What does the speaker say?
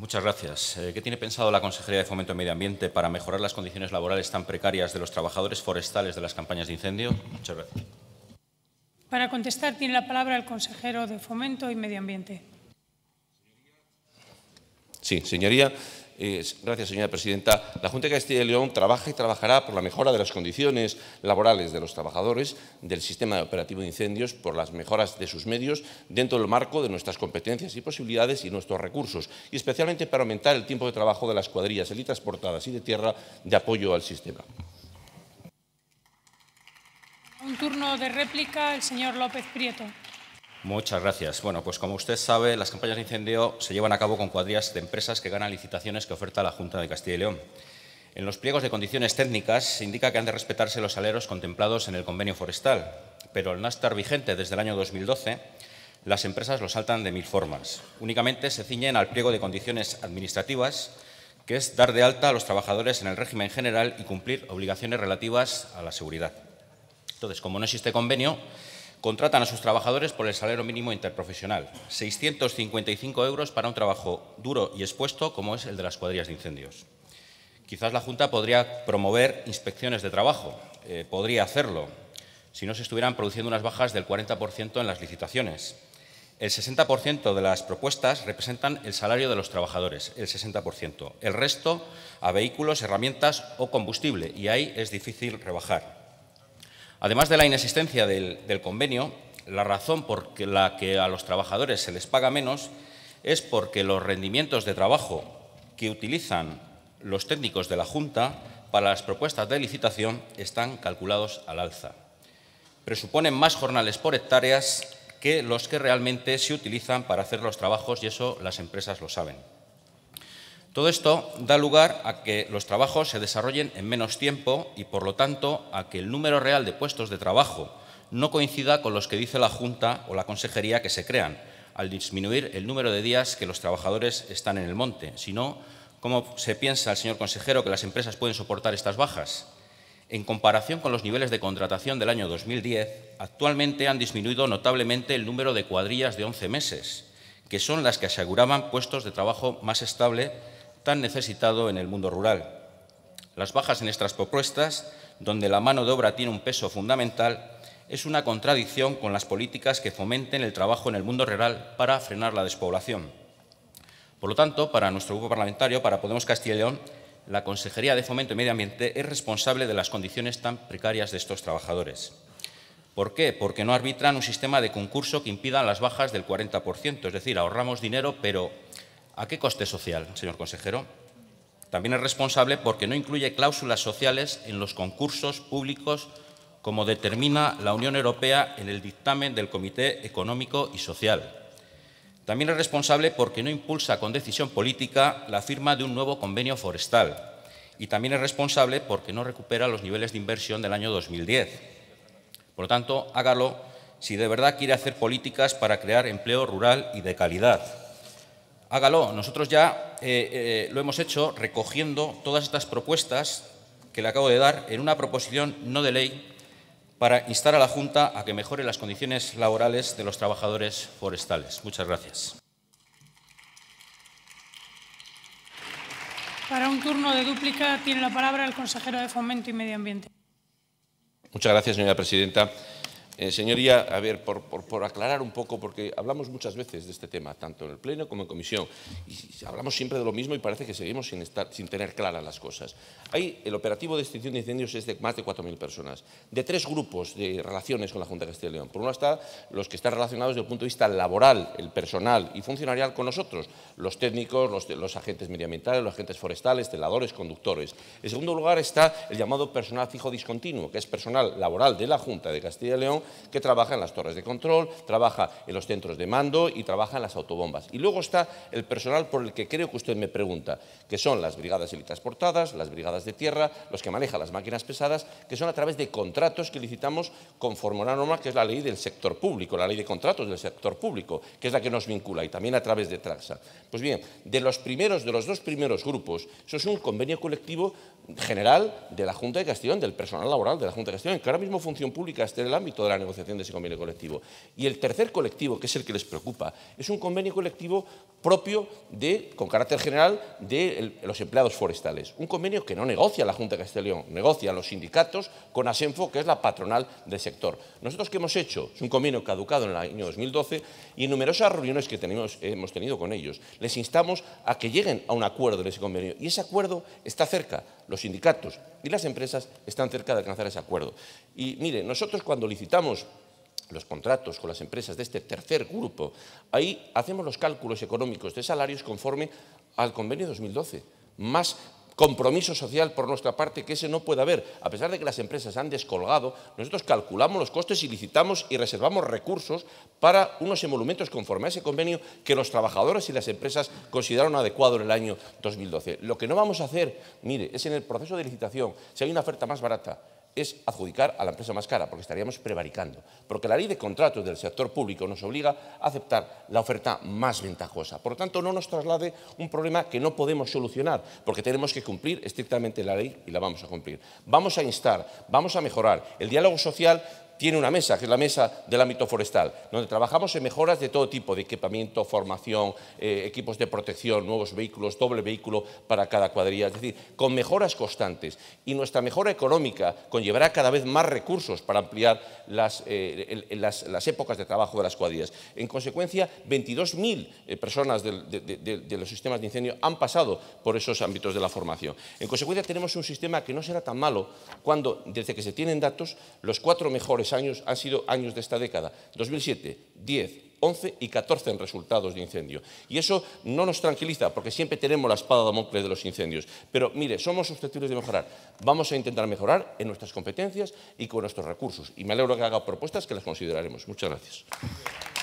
Muchas gracias. Eh, ¿Qué tiene pensado la Consejería de Fomento y Medio Ambiente para mejorar las condiciones laborales tan precarias de los trabajadores forestales de las campañas de incendio? Muchas gracias. Para contestar tiene la palabra el consejero de Fomento y Medio Ambiente. Sí, señoría gracias, señora presidenta. La Junta de Castilla y León trabaja y trabajará por la mejora de las condiciones laborales de los trabajadores del sistema de operativo de incendios, por las mejoras de sus medios, dentro del marco de nuestras competencias y posibilidades y nuestros recursos, y especialmente para aumentar el tiempo de trabajo de las cuadrillas elitas portadas y de tierra de apoyo al sistema. Un turno de réplica, el señor López Prieto. Muchas gracias. Bueno, pues como usted sabe, las campañas de incendio se llevan a cabo con cuadrillas de empresas que ganan licitaciones que oferta la Junta de Castilla y León. En los pliegos de condiciones técnicas se indica que han de respetarse los aleros contemplados en el convenio forestal, pero al no estar vigente desde el año 2012, las empresas lo saltan de mil formas. Únicamente se ciñen al pliego de condiciones administrativas, que es dar de alta a los trabajadores en el régimen general y cumplir obligaciones relativas a la seguridad. Entonces, como no existe convenio, Contratan a sus trabajadores por el salario mínimo interprofesional, 655 euros para un trabajo duro y expuesto como es el de las cuadrillas de incendios. Quizás la Junta podría promover inspecciones de trabajo, eh, podría hacerlo, si no se estuvieran produciendo unas bajas del 40% en las licitaciones. El 60% de las propuestas representan el salario de los trabajadores, el 60%. El resto a vehículos, herramientas o combustible, y ahí es difícil rebajar. Además de la inexistencia del, convenio, la razón por la que a los trabajadores se les paga menos es porque los rendimientos de trabajo que utilizan los técnicos de la Junta para las propuestas de licitación están calculados al alza. Presuponen más jornales por hectáreas que los que realmente se utilizan para hacer los trabajos y eso las empresas lo saben. Todo esto da lugar a que los trabajos se desarrollen en menos tiempo y, por lo tanto, a que el número real de puestos de trabajo no coincida con los que dice la Junta o la Consejería que se crean, al disminuir el número de días que los trabajadores están en el monte. Si no, ¿cómo se piensa el señor consejero que las empresas pueden soportar estas bajas? En comparación con los niveles de contratación del año 2010, actualmente han disminuido notablemente el número de cuadrillas de 11 meses, que son las que aseguraban puestos de trabajo más estable tan necesitado en el mundo rural. Las bajas en estas propuestas, donde la mano de obra tiene un peso fundamental, es una contradicción con las políticas que fomenten el trabajo en el mundo rural para frenar la despoblación. Por lo tanto, para nuestro grupo parlamentario, para Podemos Castilla y León, la Consejería de Fomento y Medio Ambiente es responsable de las condiciones tan precarias de estos trabajadores. ¿Por qué? Porque no arbitran un sistema de concurso que impida las bajas del 40%, es decir, ahorramos dinero, pero ¿A qué coste social, señor consejero? También es responsable porque no incluye cláusulas sociales en los concursos públicos como determina la Unión Europea en el dictamen del Comité Económico y Social. También es responsable porque no impulsa con decisión política la firma de un nuevo convenio forestal. Y también es responsable porque no recupera los niveles de inversión del año 2010. Por lo tanto, hágalo si de verdad quiere hacer políticas para crear empleo rural y de calidad hágalo. Nosotros ya eh, eh, lo hemos hecho recogiendo todas estas propuestas que le acabo de dar en una proposición no de ley para instar a la Junta a que mejore las condiciones laborales de los trabajadores forestales. Muchas gracias. Para un turno de dúplica tiene la palabra el consejero de Fomento y Medio Ambiente. Muchas gracias, señora presidenta. Eh, señoría, a ver, por, aclarar un poco, porque hablamos muchas veces de este tema, tanto en el Pleno como en Comisión, y hablamos siempre de lo mismo y parece que seguimos sin, estar, sin tener claras las cosas. Hay, el operativo de extinción de incendios es de más de 4.000 personas, de tres grupos de relaciones con la Junta de Castilla y León. Por uno está los que están relacionados desde el punto de vista laboral, el personal y funcionarial con nosotros, los técnicos, los, los agentes medioambientales, los agentes forestales, teladores, conductores. En segundo lugar está el llamado personal fijo discontinuo, que es personal laboral de la Junta de Castilla y León que trabaja en las torres de control, trabaja en los centros de mando y trabaja en las autobombas. Y luego está el personal por el que creo que usted me pregunta, que son las brigadas helitransportadas, las brigadas de tierra, los que manejan las máquinas pesadas, que son a través de contratos que licitamos conforme a una norma que es la ley del sector público, la ley de contratos del sector público, que es la que nos vincula y también a través de Traxa. Pues bien, de los primeros, de los dos primeros grupos, eso es un convenio colectivo general de la Junta de Castellón, del personal laboral de la Junta de Castellón, que ahora mismo función pública está en el ámbito la negociación de ese convenio colectivo. Y el tercer colectivo, que es el que les preocupa, es un convenio colectivo propio de, con carácter general de los empleados forestales. Un convenio que no negocia la Junta de Castellón, negocia los sindicatos con Asenfo, que es la patronal del sector. Nosotros ¿qué hemos hecho, es un convenio caducado en el año 2012 y en numerosas reuniones que tenemos, hemos tenido con ellos, les instamos a que lleguen a un acuerdo en ese convenio. Y ese acuerdo está cerca. Los sindicatos y las empresas están cerca de alcanzar ese acuerdo. Y mire, nosotros cuando licitamos los contratos con las empresas de este tercer grupo, ahí hacemos los cálculos económicos de salarios conforme al convenio 2012, más compromiso social por nuestra parte que ese no puede haber. A pesar de que las empresas han descolgado, nosotros calculamos los costes y licitamos y reservamos recursos para unos emolumentos conforme a ese convenio que los trabajadores y las empresas consideraron adecuado en el año 2012. Lo que no vamos a hacer, mire, es en el proceso de licitación, si hay una oferta más barata, es adjudicar a la empresa más cara, porque estaríamos prevaricando. Porque la ley de contratos del sector público nos obliga a aceptar la oferta más ventajosa. Por lo tanto, no nos traslade un problema que no podemos solucionar, porque tenemos que cumplir estrictamente la ley y la vamos a cumplir. Vamos a instar, vamos a mejorar. El diálogo social tiene una mesa, que es la mesa del ámbito forestal, donde trabajamos en mejoras de todo tipo, de equipamiento, formación, eh, equipos de protección, nuevos vehículos, doble vehículo para cada cuadrilla, es decir, con mejoras constantes. Y nuestra mejora económica conllevará cada vez más recursos para ampliar las, eh, las, épocas de trabajo de las cuadrillas. En consecuencia, 22.000 eh, personas de, de los sistemas de incendio han pasado por esos ámbitos de la formación. En consecuencia, tenemos un sistema que no será tan malo cuando, desde que se tienen datos, los cuatro mejores años han sido años de esta década, 2007, 10, 11 y 14 en resultados de incendio. Y eso no nos tranquiliza, porque siempre tenemos la espada de de los incendios. Pero mire, somos susceptibles de mejorar. Vamos a intentar mejorar en nuestras competencias y con nuestros recursos. Y me alegro que haga propuestas que las consideraremos. Muchas gracias.